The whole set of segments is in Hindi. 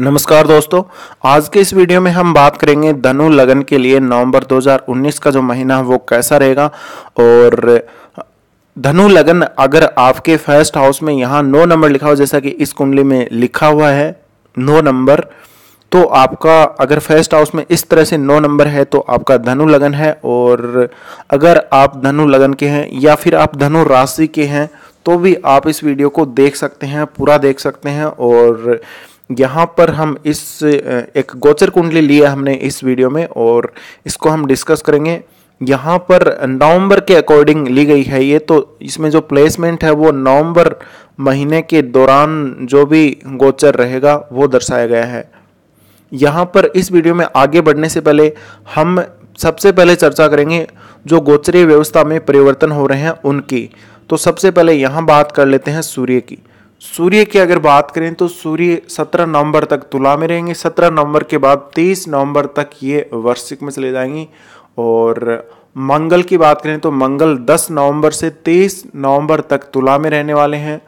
नमस्कार दोस्तों आज के इस वीडियो में हम बात करेंगे धनु लगन के लिए नवंबर 2019 का जो महीना है वो कैसा रहेगा और धनु लगन अगर आपके फर्स्ट हाउस में यहाँ नौ नंबर लिखा हो जैसा कि इस कुंडली में लिखा हुआ है नौ नंबर तो आपका अगर फर्स्ट हाउस में इस तरह से नौ नंबर है तो आपका धनु लगन है और अगर आप धनु लगन के हैं या फिर आप धनु राशि के हैं तो भी आप इस वीडियो को देख सकते हैं पूरा देख सकते हैं और यहाँ पर हम इस एक गोचर कुंडली लिया हमने इस वीडियो में और इसको हम डिस्कस करेंगे यहाँ पर नवंबर के अकॉर्डिंग ली गई है ये तो इसमें जो प्लेसमेंट है वो नवंबर महीने के दौरान जो भी गोचर रहेगा वो दर्शाया गया है यहाँ पर इस वीडियो में आगे बढ़ने से पहले हम सबसे पहले चर्चा करेंगे जो गोचरीय व्यवस्था में परिवर्तन हो रहे हैं उनकी तो सबसे पहले यहाँ बात कर लेते हैं सूर्य की सूर्य की अगर बात करें तो सूर्य 17 नवंबर तक तुला में रहेंगे 17 नवंबर के बाद 23 नवंबर तक ये वर्षिक में चले जाएंगी और मंगल की बात करें तो मंगल 10 नवंबर से 23 नवंबर तक तुला में रहने वाले हैं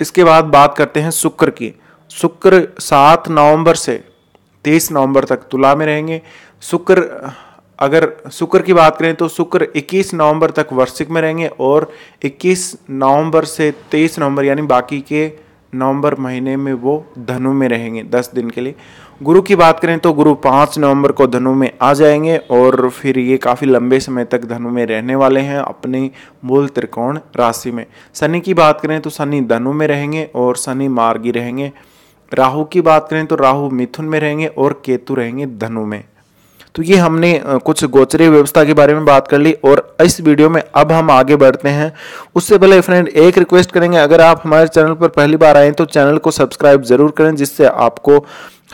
इसके बाद बात करते हैं शुक्र की शुक्र 7 नवंबर से 23 नवंबर तक तुला में रहेंगे शुक्र अगर शुक्र की बात करें तो शुक्र 21 नवंबर तक वर्षिक में रहेंगे और 21 नवंबर से 23 नवंबर यानी बाकी के नवंबर महीने में वो धनु में रहेंगे 10 दिन के लिए गुरु की बात करें तो गुरु 5 नवंबर को धनु में आ जाएंगे और फिर ये काफ़ी लंबे समय तक धनु में रहने वाले हैं अपने मूल त्रिकोण राशि में शनि की बात करें तो शनि धनु में रहेंगे और शनि मार्गी रहेंगे राहु की बात करें तो राहु मिथुन में रहेंगे और केतु रहेंगे धनु में तो ये हमने कुछ गोचरीय व्यवस्था के बारे में बात कर ली और इस वीडियो में अब हम आगे बढ़ते हैं उससे पहले फ्रेंड एक रिक्वेस्ट करेंगे अगर आप हमारे चैनल पर पहली बार आए तो चैनल को सब्सक्राइब जरूर करें जिससे आपको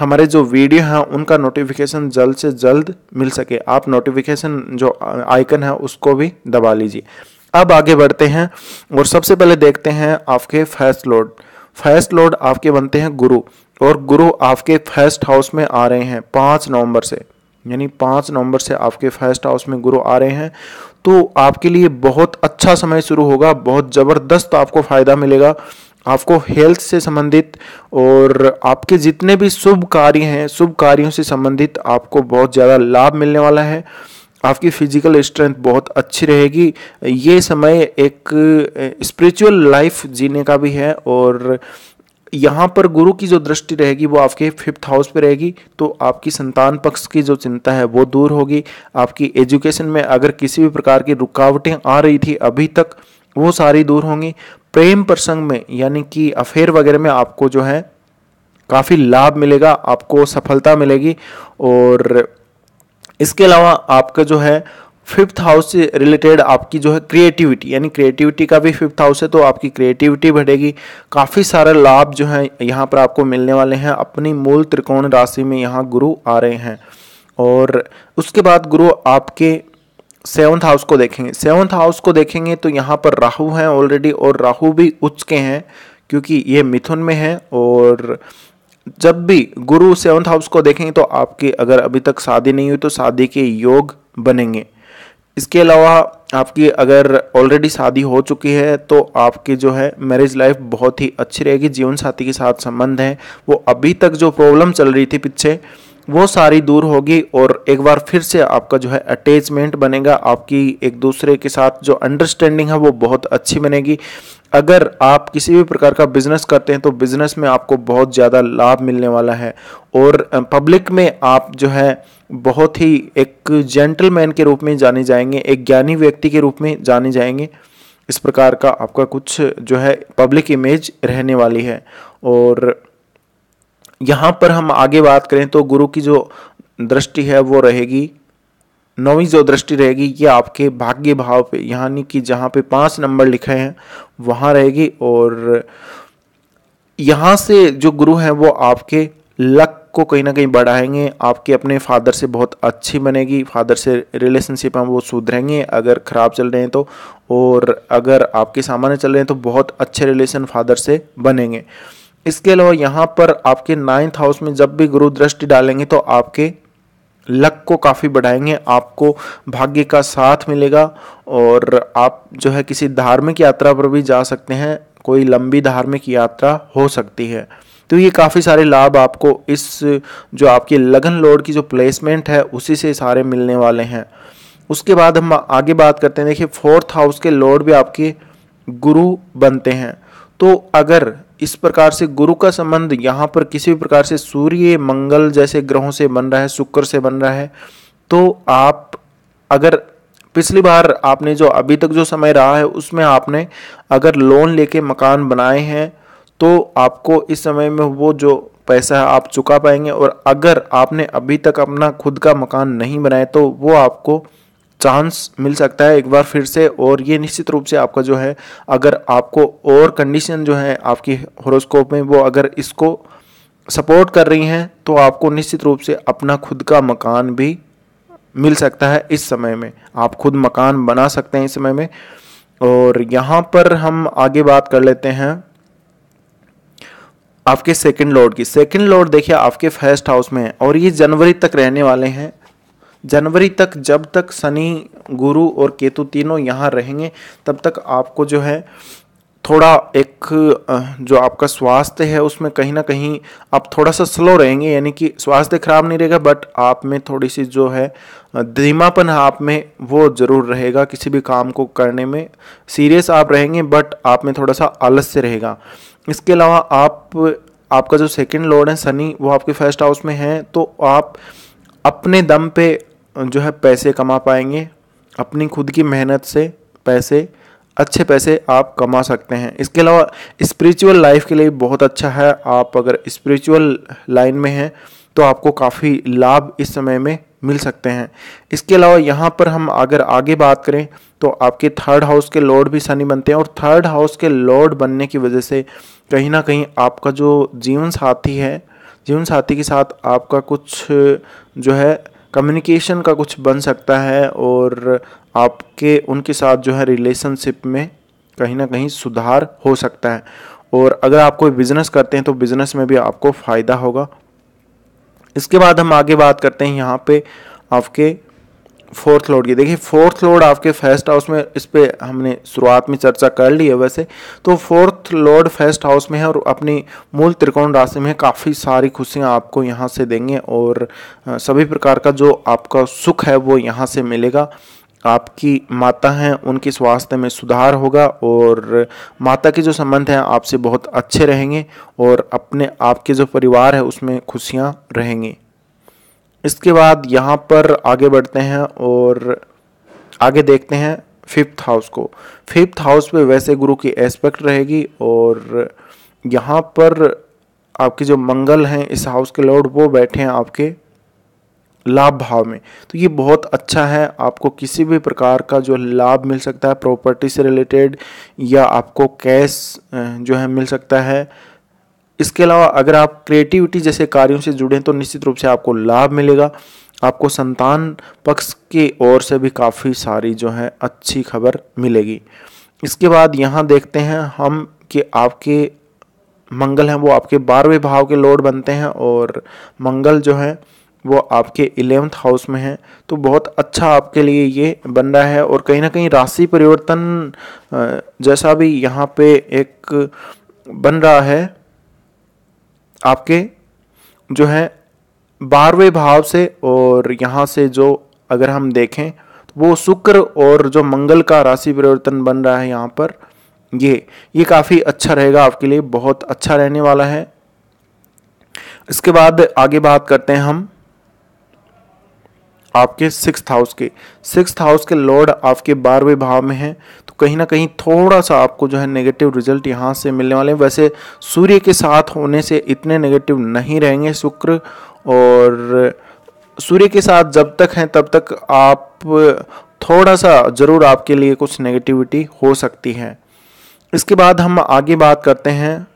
हमारे जो वीडियो हैं उनका नोटिफिकेशन जल्द से जल्द मिल सके आप नोटिफिकेशन जो आइकन है उसको भी दबा लीजिए अब आगे बढ़ते हैं और सबसे पहले देखते हैं आपके फर्स्ट लॉर्ड फर्स्ट लॉर्ड आपके बनते हैं गुरु और गुरु आपके फर्स्ट हाउस में आ रहे हैं पाँच नवंबर से यानी पाँच नवंबर से आपके फर्स्ट हाउस में गुरु आ रहे हैं तो आपके लिए बहुत अच्छा समय शुरू होगा बहुत ज़बरदस्त आपको फ़ायदा मिलेगा आपको हेल्थ से संबंधित और आपके जितने भी शुभ कार्य हैं शुभ कार्यों से संबंधित आपको बहुत ज़्यादा लाभ मिलने वाला है आपकी फिजिकल स्ट्रेंथ बहुत अच्छी रहेगी ये समय एक स्पिरिचुअल लाइफ जीने का भी है और यहाँ पर गुरु की जो दृष्टि रहेगी वो आपके फिफ्थ हाउस पे रहेगी तो आपकी संतान पक्ष की जो चिंता है वो दूर होगी आपकी एजुकेशन में अगर किसी भी प्रकार की रुकावटें आ रही थी अभी तक वो सारी दूर होंगी प्रेम प्रसंग में यानी कि अफेयर वगैरह में आपको जो है काफ़ी लाभ मिलेगा आपको सफलता मिलेगी और इसके अलावा आपका जो है फिफ्थ हाउस से रिलेटेड आपकी जो है क्रिएटिविटी यानी क्रिएटिविटी का भी फिफ्थ हाउस है तो आपकी क्रिएटिविटी बढ़ेगी काफ़ी सारे लाभ जो हैं यहाँ पर आपको मिलने वाले हैं अपनी मूल त्रिकोण राशि में यहाँ गुरु आ रहे हैं और उसके बाद गुरु आपके सेवन्थ हाउस को देखेंगे सेवन्थ हाउस को देखेंगे तो यहाँ पर राहु हैं ऑलरेडी और राहु भी उच्च के हैं क्योंकि ये मिथुन में हैं और जब भी गुरु सेवन्थ हाउस को देखेंगे तो आपकी अगर अभी तक शादी नहीं हुई तो शादी के योग बनेंगे इसके अलावा आपकी अगर ऑलरेडी शादी हो चुकी है तो आपकी जो है मैरिज लाइफ बहुत ही अच्छी रहेगी जीवन साथी के साथ संबंध है वो अभी तक जो प्रॉब्लम चल रही थी पीछे वो सारी दूर होगी और एक बार फिर से आपका जो है अटैचमेंट बनेगा आपकी एक दूसरे के साथ जो अंडरस्टैंडिंग है वो बहुत अच्छी बनेगी अगर आप किसी भी प्रकार का बिजनेस करते हैं तो बिजनेस में आपको बहुत ज़्यादा लाभ मिलने वाला है और पब्लिक में आप जो है बहुत ही एक जेंटलमैन के रूप में जाने जाएंगे एक ज्ञानी व्यक्ति के रूप में जाने जाएंगे इस प्रकार का आपका कुछ जो है पब्लिक इमेज रहने वाली है और यहाँ पर हम आगे बात करें तो गुरु की जो दृष्टि है वो रहेगी नौवीं जो दृष्टि रहेगी ये आपके भाग्य भाव पे यानी कि जहाँ पे पाँच नंबर लिखे हैं वहाँ रहेगी और यहाँ से जो गुरु हैं वो आपके लक को कहीं ना कहीं बढ़ाएंगे आपके अपने फादर से बहुत अच्छी बनेगी फादर से रिलेशनशिप हैं वो सुधरेंगे अगर ख़राब चल रहे हैं तो और अगर आपके सामान्य चल रहे हैं तो बहुत अच्छे रिलेशन फादर से बनेंगे इसके अलावा यहाँ पर आपके नाइन्थ हाउस में जब भी गुरु दृष्टि डालेंगे तो आपके लक को काफ़ी बढ़ाएंगे आपको भाग्य का साथ मिलेगा और आप जो है किसी धार्मिक यात्रा पर भी जा सकते हैं कोई लंबी धार्मिक यात्रा हो सकती है तो ये काफ़ी सारे लाभ आपको इस जो आपकी लगन लोड की जो प्लेसमेंट है उसी से सारे मिलने वाले हैं उसके बाद हम आगे बात करते हैं देखिए फोर्थ हाउस के लॉर्ड भी आपके गुरु बनते हैं तो अगर इस प्रकार से गुरु का संबंध यहाँ पर किसी भी प्रकार से सूर्य मंगल जैसे ग्रहों से बन रहा है शुक्र से बन रहा है तो आप अगर पिछली बार आपने जो अभी तक जो समय रहा है उसमें आपने अगर लोन लेके मकान बनाए हैं तो आपको इस समय में वो जो पैसा है आप चुका पाएंगे और अगर आपने अभी तक अपना खुद का मकान नहीं बनाया तो वो आपको चांस मिल सकता है एक बार फिर से और ये निश्चित रूप से आपका जो है अगर आपको और कंडीशन जो है आपकी हॉरोस्कोप में वो अगर इसको सपोर्ट कर रही हैं तो आपको निश्चित रूप से अपना खुद का मकान भी मिल सकता है इस समय में आप खुद मकान बना सकते हैं इस समय में और यहाँ पर हम आगे बात कर लेते हैं आपके सेकंड लॉर्ड की सेकंड लॉर्ड देखिए आपके फर्स्ट हाउस में है और ये जनवरी तक रहने वाले हैं जनवरी तक जब तक शनि गुरु और केतु तीनों यहाँ रहेंगे तब तक आपको जो है थोड़ा एक जो आपका स्वास्थ्य है उसमें कहीं ना कहीं आप थोड़ा सा स्लो रहेंगे यानी कि स्वास्थ्य खराब नहीं रहेगा बट आप में थोड़ी सी जो है धीमापन आप में वो ज़रूर रहेगा किसी भी काम को करने में सीरियस आप रहेंगे बट आप में थोड़ा सा आलस्य रहेगा इसके अलावा आप आपका जो सेकंड लॉर्ड है सनी वो आपके फर्स्ट हाउस में है तो आप अपने दम पे जो है पैसे कमा पाएंगे अपनी खुद की मेहनत से पैसे अच्छे पैसे आप कमा सकते हैं इसके अलावा स्पिरिचुअल लाइफ के लिए बहुत अच्छा है आप अगर स्पिरिचुअल लाइन में हैं तो आपको काफ़ी लाभ इस समय में मिल सकते हैं इसके अलावा यहाँ पर हम अगर आगे बात करें तो आपके थर्ड हाउस के लॉर्ड भी शनि बनते हैं और थर्ड हाउस के लॉर्ड बनने की वजह से कहीं ना कहीं आपका जो जीवन साथी है जीवन साथी के साथ आपका कुछ जो है कम्युनिकेशन का कुछ बन सकता है और आपके उनके साथ जो है रिलेशनशिप में कहीं ना कहीं सुधार हो सकता है और अगर आप कोई बिज़नेस करते हैं तो बिज़नेस में भी आपको फ़ायदा होगा इसके बाद हम आगे बात करते हैं यहाँ पे आपके फोर्थ लॉर्ड की देखिए फोर्थ लॉर्ड आपके फर्स्ट हाउस में इस पर हमने शुरुआत में चर्चा कर ली है वैसे तो फोर्थ लॉर्ड फर्स्ट हाउस में है और अपनी मूल त्रिकोण राशि में काफ़ी सारी खुशियाँ आपको यहाँ से देंगे और सभी प्रकार का जो आपका सुख है वो यहाँ से मिलेगा आपकी माता हैं उनके स्वास्थ्य में सुधार होगा और माता के जो संबंध हैं आपसे बहुत अच्छे रहेंगे और अपने आपके जो परिवार है उसमें खुशियाँ रहेंगी इसके बाद यहाँ पर आगे बढ़ते हैं और आगे देखते हैं फिफ्थ हाउस को फिफ्थ हाउस पे वैसे गुरु की एस्पेक्ट रहेगी और यहाँ पर आपके जो मंगल हैं इस हाउस के लॉर्ड वो बैठे हैं आपके लाभ भाव में तो ये बहुत अच्छा है आपको किसी भी प्रकार का जो लाभ मिल सकता है प्रॉपर्टी से रिलेटेड या आपको कैश जो है मिल सकता है इसके अलावा अगर आप क्रिएटिविटी जैसे कार्यों से जुड़ें तो निश्चित रूप से आपको लाभ मिलेगा आपको संतान पक्ष की ओर से भी काफ़ी सारी जो है अच्छी खबर मिलेगी इसके बाद यहाँ देखते हैं हम कि आपके मंगल हैं वो आपके बारहवें भाव के लॉर्ड बनते हैं और मंगल जो है वो आपके इलेवंथ हाउस में है तो बहुत अच्छा आपके लिए ये बन रहा है और कहीं ना कहीं राशि परिवर्तन जैसा भी यहाँ पे एक बन रहा है आपके जो है बारहवें भाव से और यहाँ से जो अगर हम देखें तो वो शुक्र और जो मंगल का राशि परिवर्तन बन रहा है यहाँ पर ये ये काफ़ी अच्छा रहेगा आपके लिए बहुत अच्छा रहने वाला है इसके बाद आगे बात करते हैं हम आपके सिक्स हाउस के सिक्स हाउस के लॉर्ड आपके बारहवें भाव में हैं तो कहीं ना कहीं थोड़ा सा आपको जो है नेगेटिव रिजल्ट यहाँ से मिलने वाले हैं वैसे सूर्य के साथ होने से इतने नेगेटिव नहीं रहेंगे शुक्र और सूर्य के साथ जब तक हैं तब तक आप थोड़ा सा ज़रूर आपके लिए कुछ नेगेटिविटी हो सकती है इसके बाद हम आगे बात करते हैं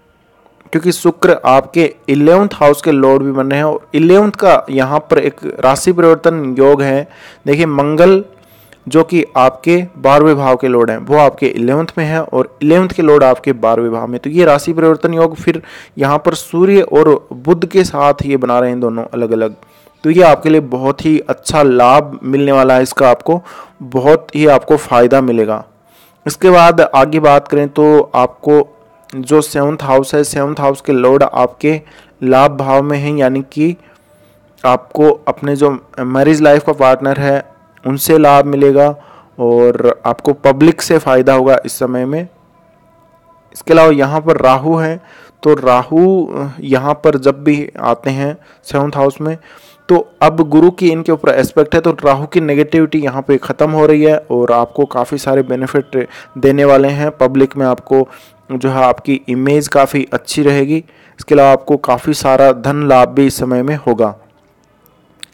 क्योंकि शुक्र आपके इलेवंथ हाउस के लॉर्ड भी बन रहे हैं और इलेवंथ का यहाँ पर एक राशि परिवर्तन योग है देखिए मंगल जो कि आपके बारहवें भाव के लॉर्ड हैं वो आपके इलेवंथ में है और इलेवंथ के लॉर्ड आपके बारहवें भाव में तो ये राशि परिवर्तन योग फिर यहाँ पर सूर्य और बुद्ध के साथ ये बना रहे हैं दोनों अलग अलग तो ये आपके लिए बहुत ही अच्छा लाभ मिलने वाला है इसका आपको बहुत ही आपको फ़ायदा मिलेगा इसके बाद आगे बात करें तो आपको जो सेवंथ हाउस है सेवंथ हाउस के लॉर्ड आपके लाभ भाव में हैं यानी कि आपको अपने जो मैरिज लाइफ का पार्टनर है उनसे लाभ मिलेगा और आपको पब्लिक से फ़ायदा होगा इस समय में इसके अलावा यहाँ पर राहु है तो राहु यहाँ पर जब भी आते हैं सेवन्थ हाउस में तो अब गुरु की इनके ऊपर एस्पेक्ट है तो राहु की नेगेटिविटी यहाँ पे ख़त्म हो रही है और आपको काफ़ी सारे बेनिफिट देने वाले हैं पब्लिक में आपको जो है आपकी इमेज काफ़ी अच्छी रहेगी इसके अलावा आपको काफ़ी सारा धन लाभ भी इस समय में होगा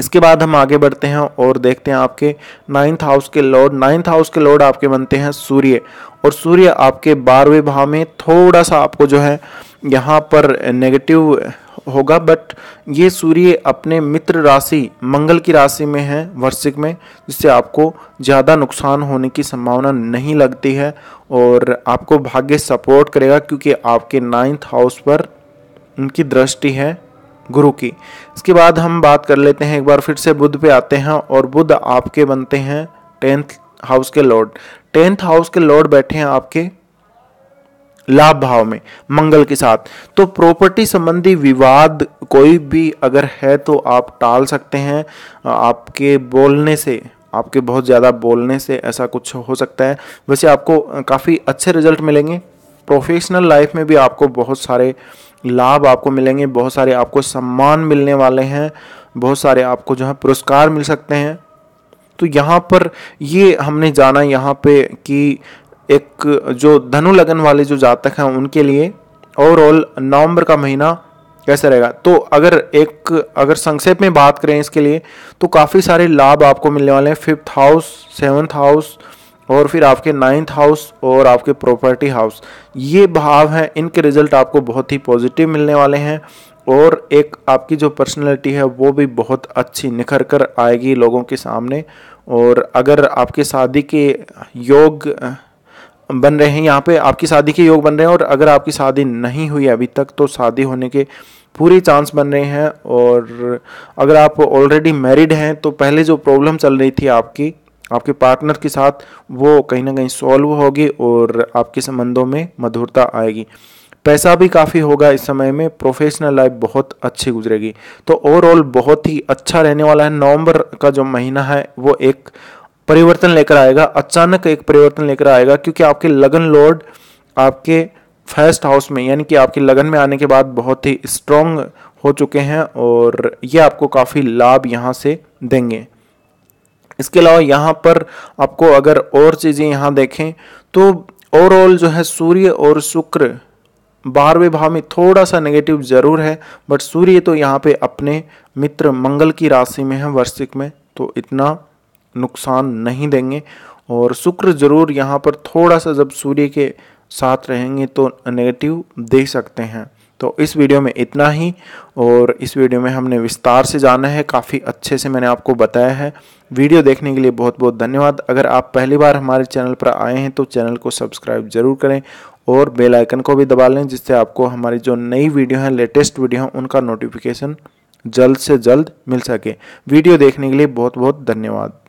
इसके बाद हम आगे बढ़ते हैं और देखते हैं आपके नाइन्थ हाउस के लॉर्ड नाइन्थ हाउस के लॉर्ड आपके बनते हैं सूर्य और सूर्य आपके बारहवें भाव में थोड़ा सा आपको जो है यहाँ पर नेगेटिव होगा बट ये सूर्य अपने मित्र राशि मंगल की राशि में है वर्षिक में जिससे आपको ज़्यादा नुकसान होने की संभावना नहीं लगती है और आपको भाग्य सपोर्ट करेगा क्योंकि आपके नाइन्थ हाउस पर उनकी दृष्टि है गुरु की इसके बाद हम बात कर लेते हैं एक बार फिर से बुद्ध पे आते हैं और बुध आपके बनते हैं टेंथ हाउस के लॉर्ड टेंथ हाउस के लॉर्ड बैठे हैं आपके लाभ भाव में मंगल के साथ तो प्रॉपर्टी संबंधी विवाद कोई भी अगर है तो आप टाल सकते हैं आपके बोलने से आपके बहुत ज़्यादा बोलने से ऐसा कुछ हो सकता है वैसे आपको काफ़ी अच्छे रिजल्ट मिलेंगे प्रोफेशनल लाइफ में भी आपको बहुत सारे लाभ आपको मिलेंगे बहुत सारे आपको सम्मान मिलने वाले हैं बहुत सारे आपको जो है पुरस्कार मिल सकते हैं तो यहाँ पर ये हमने जाना यहाँ पे कि एक जो धनु लगन वाले जो जातक हैं उनके लिए ओवरऑल नवंबर का महीना कैसा रहेगा तो अगर एक अगर संक्षेप में बात करें इसके लिए तो काफ़ी सारे लाभ आपको मिलने वाले हैं फिफ्थ हाउस सेवन्थ हाउस और फिर आपके नाइन्थ हाउस और आपके प्रॉपर्टी हाउस ये भाव हैं इनके रिजल्ट आपको बहुत ही पॉजिटिव मिलने वाले हैं और एक आपकी जो पर्सनैलिटी है वो भी बहुत अच्छी निखर कर आएगी लोगों के सामने और अगर आपके शादी के योग बन रहे हैं यहाँ पे आपकी शादी के योग बन रहे हैं और अगर आपकी शादी नहीं हुई अभी तक तो शादी होने के पूरे चांस बन रहे हैं और अगर आप ऑलरेडी मैरिड हैं तो पहले जो प्रॉब्लम चल रही थी आपकी आपके पार्टनर के साथ वो कहीं ना कहीं सॉल्व होगी और आपके संबंधों में मधुरता आएगी पैसा भी काफ़ी होगा इस समय में प्रोफेशनल लाइफ बहुत अच्छी गुजरेगी तो ओवरऑल बहुत ही अच्छा रहने वाला है नवंबर का जो महीना है वो एक परिवर्तन लेकर आएगा अचानक एक परिवर्तन लेकर आएगा क्योंकि आपके लगन लॉर्ड आपके फर्स्ट हाउस में यानी कि आपके लगन में आने के बाद बहुत ही स्ट्रांग हो चुके हैं और ये आपको काफ़ी लाभ यहाँ से देंगे इसके अलावा यहाँ पर आपको अगर और चीज़ें यहाँ देखें तो ओवरऑल जो है सूर्य और शुक्र बारहवें भाव में थोड़ा सा नेगेटिव जरूर है बट सूर्य तो यहाँ पे अपने मित्र मंगल की राशि में है वर्षिक में तो इतना नुकसान नहीं देंगे और शुक्र ज़रूर यहाँ पर थोड़ा सा जब सूर्य के साथ रहेंगे तो नेगेटिव दे सकते हैं तो इस वीडियो में इतना ही और इस वीडियो में हमने विस्तार से जाना है काफ़ी अच्छे से मैंने आपको बताया है वीडियो देखने के लिए बहुत बहुत धन्यवाद अगर आप पहली बार हमारे चैनल पर आए हैं तो चैनल को सब्सक्राइब जरूर करें और बेल आइकन को भी दबा लें जिससे आपको हमारी जो नई वीडियो हैं लेटेस्ट वीडियो हैं उनका नोटिफिकेशन जल्द से जल्द मिल सके वीडियो देखने के लिए बहुत बहुत धन्यवाद